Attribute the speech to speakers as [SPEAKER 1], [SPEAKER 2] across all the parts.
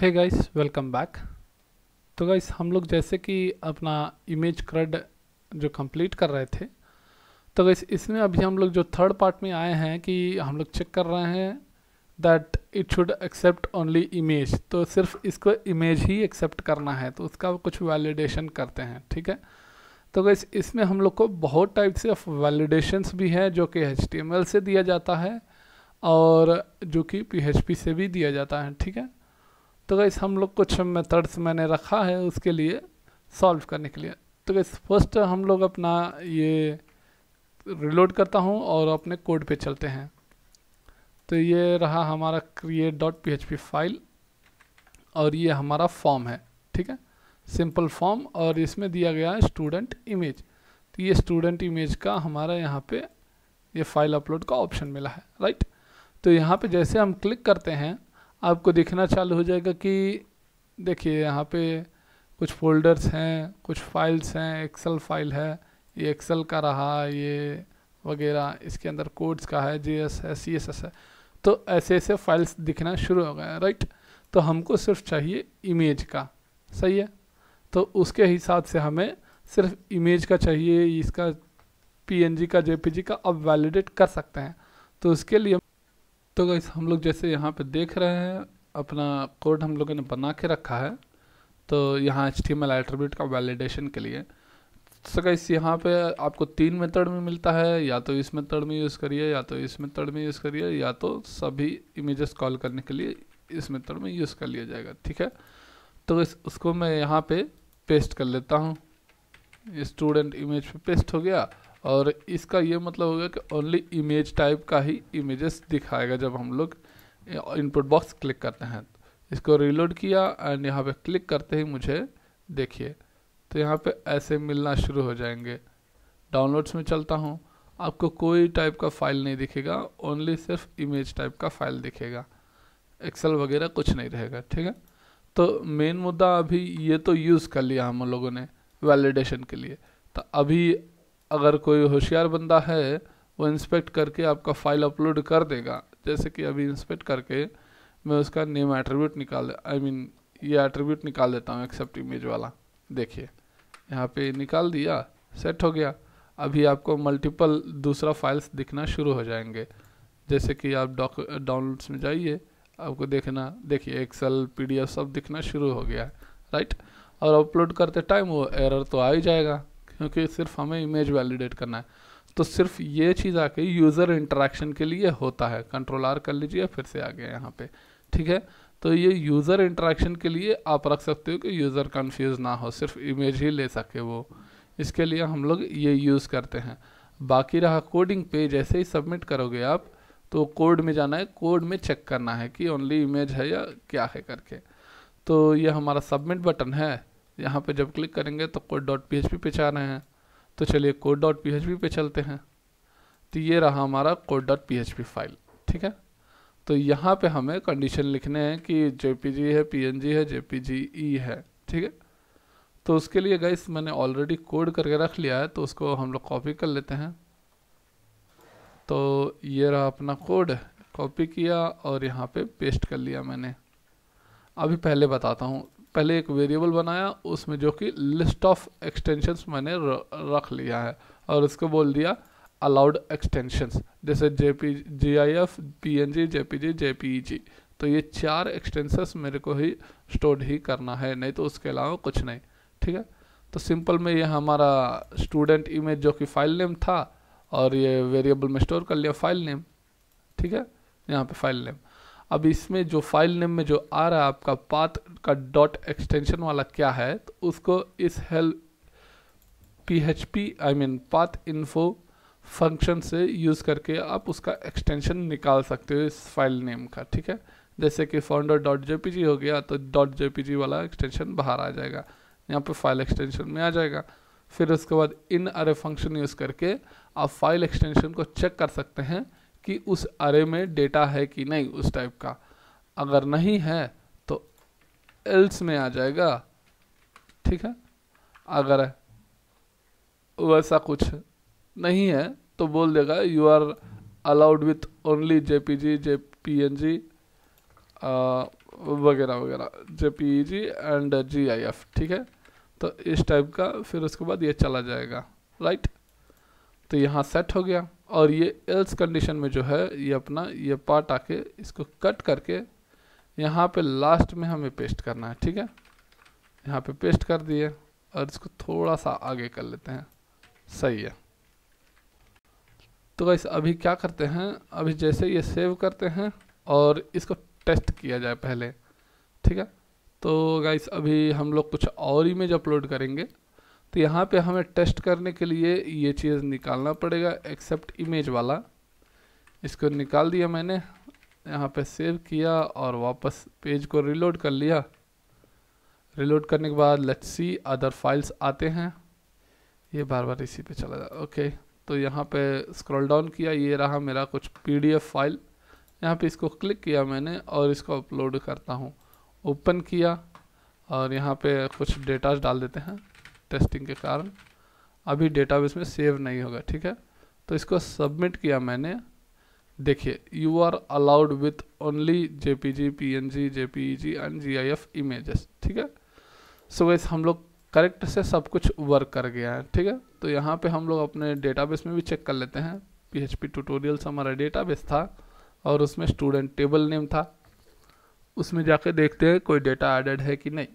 [SPEAKER 1] है guys welcome back तो guys हम लोग जैसे कि अपना इमेज क्रड जो कंप्लीट कर रहे थे तो गाइस इसमें अभी हम लोग जो थर्ड पार्ट में आए हैं कि हम लोग चेक कर रहे हैं that it should accept only image तो सिर्फ इसको इमेज ही एक्सेप्ट करना है तो उसका कुछ वैलिडेशन करते हैं ठीक है तो गाइस इसमें हम लोग को बहुत टाइप से वैलिडेशंस भी हैं जो कि एच से दिया जाता है और जो कि पी से भी दिया जाता है ठीक है तो गैस हम लोग कुछ मेथड्स मैंने रखा है उसके लिए सॉल्व करने के लिए तो गैस फर्स्ट हम लोग अपना ये रिलोड करता हूँ और अपने कोड पे चलते हैं तो ये रहा हमारा create dot P H P file और ये हमारा फॉर्म है ठीक है सिंपल फॉर्म और इसमें दिया गया है स्टूडेंट इमेज तो ये स्टूडेंट इमेज का हमारा यहाँ पे ये फाइल अपलोड का ऑप्शन मिला है राइट तो यहाँ पे जैसे हम क्लिक करते हैं आपको दिखना चालू हो जाएगा कि देखिए यहाँ पे कुछ फोल्डर्स हैं कुछ फाइल्स हैं एक्सेल फाइल है ये एक्सेल का रहा ये वगैरह इसके अंदर कोड्स का है जे एस है सी एस एस है तो ऐसे ऐसे फाइल्स दिखना शुरू हो गए राइट तो हमको सिर्फ चाहिए इमेज का सही है तो उसके हिसाब से हमें सिर्फ इमेज का चाहिए इसका पीएनजी का जेपीजी का अब वैलिडेट कर सकते हैं तो उसके लिए तो गाइस हम लोग जैसे यहाँ पे देख रहे हैं अपना कोड हम लोगों ने बना के रखा है तो यहाँ H T M L attribute का वैलिडेशन के लिए सो गाइस यहाँ पे आपको तीन मेथड में मिलता है या तो इस मेथड में यूज़ करिए या तो इस मेथड में यूज़ करिए या तो सभी इमेजेस कॉल करने के लिए इस मेथड में यूज़ कर लिया जाएगा ठीक है तो इस उसको मैं यहाँ पे पेस्ट कर लेता हूँ स्टूडेंट इमेज पे पेस्ट हो गया और इसका ये मतलब होगा कि ओनली इमेज टाइप का ही इमेजेस दिखाएगा जब हम लोग इनपुट बॉक्स क्लिक करते हैं इसको रीलोड किया एंड यहाँ पे क्लिक करते ही मुझे देखिए तो यहाँ पे ऐसे मिलना शुरू हो जाएंगे डाउनलोड्स में चलता हूँ आपको कोई टाइप का फाइल नहीं दिखेगा ओनली सिर्फ इमेज टाइप का फाइल दिखेगा एक्सेल वगैरह कुछ नहीं रहेगा ठीक है तो मेन मुद्दा अभी ये तो यूज़ कर लिया हम लोगों ने वैलिडेशन के लिए तो अभी अगर कोई होशियार बंदा है वो इंस्पेक्ट करके आपका फाइल अपलोड कर देगा जैसे कि अभी इंस्पेक्ट करके मैं उसका नेम एट्रीब्यूट निकाल आई I मीन mean, ये एट्रीब्यूट निकाल देता हूँ एक्सेप्ट इमेज वाला देखिए यहाँ पे निकाल दिया सेट हो गया अभी आपको मल्टीपल दूसरा फाइल्स दिखना शुरू हो जाएंगे जैसे कि आप डॉक डाउनलोड्स में जाइए आपको देखना देखिए एक्सेल पीडीएफ सब दिखना शुरू हो गया राइट और अपलोड करते टाइम वो एरर तो आ ही जाएगा क्योंकि सिर्फ हमें इमेज वैलिडेट करना है तो सिर्फ ये चीज़ आके यूज़र इंटरेक्शन के लिए होता है कंट्रोल आर कर लीजिए फिर से आ गया यहाँ पे ठीक है तो ये यूज़र इंटरेक्शन के लिए आप रख सकते हो कि यूज़र कंफ्यूज ना हो सिर्फ इमेज ही ले सके वो इसके लिए हम लोग ये यूज़ करते हैं बाकी रहा कोडिंग पे जैसे ही सबमिट करोगे आप तो कोड में जाना है कोड में चेक करना है कि ओनली इमेज है या क्या है करके तो ये हमारा सबमिट बटन है यहाँ पे जब क्लिक करेंगे तो कोड डॉट पी पे जा रहे हैं तो चलिए कोड डॉट पी पे चलते हैं तो ये रहा हमारा कोड डॉट पी फाइल ठीक है तो यहाँ पे हमें कंडीशन लिखने हैं कि जे है पी है जे ई है ठीक है तो उसके लिए गई मैंने ऑलरेडी कोड करके रख लिया है तो उसको हम लोग कॉपी कर लेते हैं तो ये रहा अपना कोड कॉपी किया और यहाँ पे पेस्ट कर लिया मैंने अभी पहले बताता हूँ पहले एक वेरिएबल बनाया उसमें जो कि लिस्ट ऑफ एक्सटेंशंस मैंने रख लिया है और इसको बोल दिया अलाउड एक्सटेंशंस जैसे J P G I F P N G J P G J P E G तो ये चार एक्सटेंशंस मेरे को ही स्टोर ही करना है नहीं तो उसके अलावा कुछ नहीं ठीक है तो सिंपल में ये हमारा स्टूडेंट इमेज जो कि फाइल नेम था और ये वेरिएबल में स्टोर कर लिया फाइल नेम ठीक है यहाँ पे फाइल नेम अब इसमें जो फाइल नेम में जो आ रहा है आपका पाथ का डॉट एक्सटेंशन वाला क्या है तो उसको इस हेल P H P I mean path info function से यूज़ करके आप उसका एक्सटेंशन निकाल सकते हो इस फाइल नेम का ठीक है जैसे कि founder dot J P G हो गया तो डॉट जे पी जी वाला एक्सटेंशन बाहर आ जाएगा यहाँ पे फाइल एक्सटेंशन में आ जाएगा फिर उसके बाद इन अरे फंक्शन यूज़ करके आप फाइल एक्सटेंशन को चेक कर सकते हैं कि उस अरे में डेटा है कि नहीं उस टाइप का अगर नहीं है तो एल्स में आ जाएगा ठीक है अगर वैसा कुछ नहीं है तो बोल देगा you are allowed with only J P G J P N G वगैरह वगैरह J P G and G I F ठीक है तो इस टाइप का फिर उसके बाद ये चला जाएगा राइट तो यहाँ सेट हो गया और ये एल्स कंडीशन में जो है ये अपना ये पार्ट आके इसको कट करके यहाँ पे लास्ट में हमें पेस्ट करना है ठीक है यहाँ पे पेस्ट कर दिए और इसको थोड़ा सा आगे कर लेते हैं सही है तो गैस अभी क्या करते हैं अभी जैसे ये सेव करते हैं और इसको टेस्ट किया जाए पहले ठीक है तो गाइस अभी हम लोग कुछ और इमेज अपलोड करेंगे तो यहाँ पे हमें टेस्ट करने के लिए ये चीज़ निकालना पड़ेगा एक्सेप्ट इमेज वाला इसको निकाल दिया मैंने यहाँ पे सेव किया और वापस पेज को रिलोड कर लिया रिलोड करने के बाद लेट्स सी अदर फाइल्स आते हैं ये बार बार इसी पे चला जाए ओके तो यहाँ पे स्क्रॉल डाउन किया ये रहा मेरा कुछ पीडीएफ फाइल यहाँ पे इसको क्लिक किया मैंने और इसको अपलोड करता हूँ ओपन किया और यहाँ पे कुछ डेटाज डाल देते हैं टेस्टिंग के कारण अभी डेटाबेस में सेव नहीं होगा ठीक है तो इसको सबमिट किया मैंने देखिए you are allowed with only J P G P N G J P G and G I F images ठीक है सो वैसे हम लोग करेक्ट से सब कुछ वर्क कर गया है ठीक है तो यहाँ पे हम लोग अपने डेटाबेस में भी चेक कर लेते हैं पी एच पी ट्यूटोरियल्स हमारा डेटाबेस था और उसमें स्टूडेंट टेबल नेम था उसमें जाके देखते हैं कोई डेटा एडेड है कि नहीं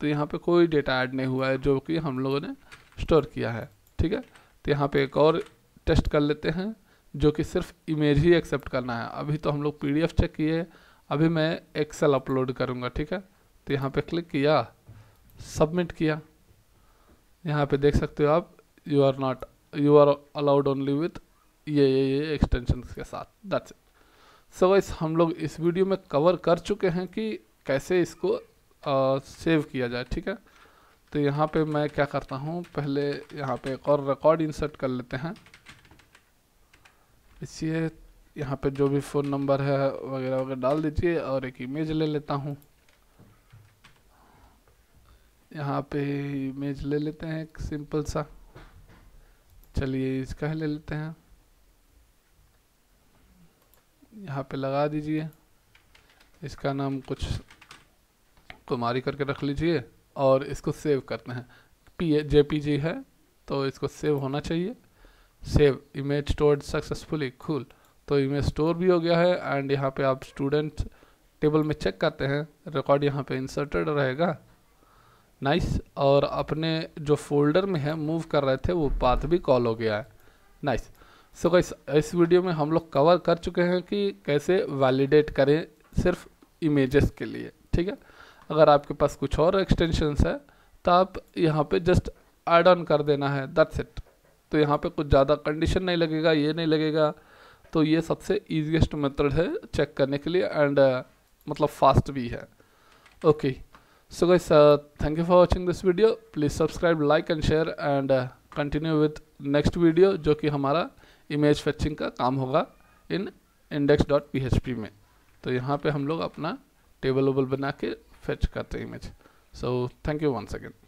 [SPEAKER 1] तो यहाँ पे कोई डेटा ऐड नहीं हुआ है जो कि हम लोगों ने स्टोर किया है ठीक है तो यहाँ पे एक और टेस्ट कर लेते हैं जो कि सिर्फ इमेज ही एक्सेप्ट करना है अभी तो हम लोग पी चेक किए अभी मैं एक्सेल अपलोड करूँगा ठीक है तो यहाँ पर क्लिक किया सबमिट किया यहाँ पर देख सकते हो आप you are not you are allowed only with ये ये ये एक्सटेंशन के साथ दैट्स इट सो वाइस हम लोग इस वीडियो में कवर कर चुके हैं कि कैसे इसको सेव किया जाए ठीक है तो यहाँ पे मैं क्या करता हूँ पहले यहाँ पे एक और रिकॉर्ड इंसर्ट कर लेते हैं इसलिए यहाँ पे जो भी फ़ोन नंबर है वगैरह वगैरह डाल दीजिए और एक इमेज ले लेता हूँ यहाँ पे इमेज ले लेते हैं एक सिंपल सा चलिए इसका ही ले लेते हैं यहाँ पे लगा दीजिए इसका नाम कुछ कुमारी करके रख लीजिए और इसको सेव करते हैं पी जे पी जी है तो इसको सेव होना चाहिए save image stored successfully cool तो इमेज स्टोर भी हो गया है एंड यहाँ पे आप स्टूडेंट टेबल में चेक करते हैं रिकॉर्ड यहाँ पे इंसर्टेड रहेगा नाइस nice. और अपने जो फोल्डर में है मूव कर रहे थे वो पाथ भी कॉल हो गया है नाइस सो गाइस इस वीडियो में हम लोग कवर कर चुके हैं कि कैसे वैलिडेट करें सिर्फ इमेजेस के लिए ठीक है अगर आपके पास कुछ और एक्सटेंशंस है तो आप यहाँ पे जस्ट ऐड ऑन कर देना है दैट्स इट तो यहाँ पे कुछ ज़्यादा कंडीशन नहीं लगेगा ये नहीं लगेगा तो ये सबसे ईजिएस्ट मेथड है चेक करने के लिए एंड uh, मतलब फास्ट भी है okay so guys thank you for watching this video please subscribe like and share and continue with next video जो कि हमारा इमेज फेचिंग का काम होगा इन इंडेक्स डॉट पी में तो यहाँ पे हम लोग अपना टेबल वेबल बना के fetch cut the image so thank you once again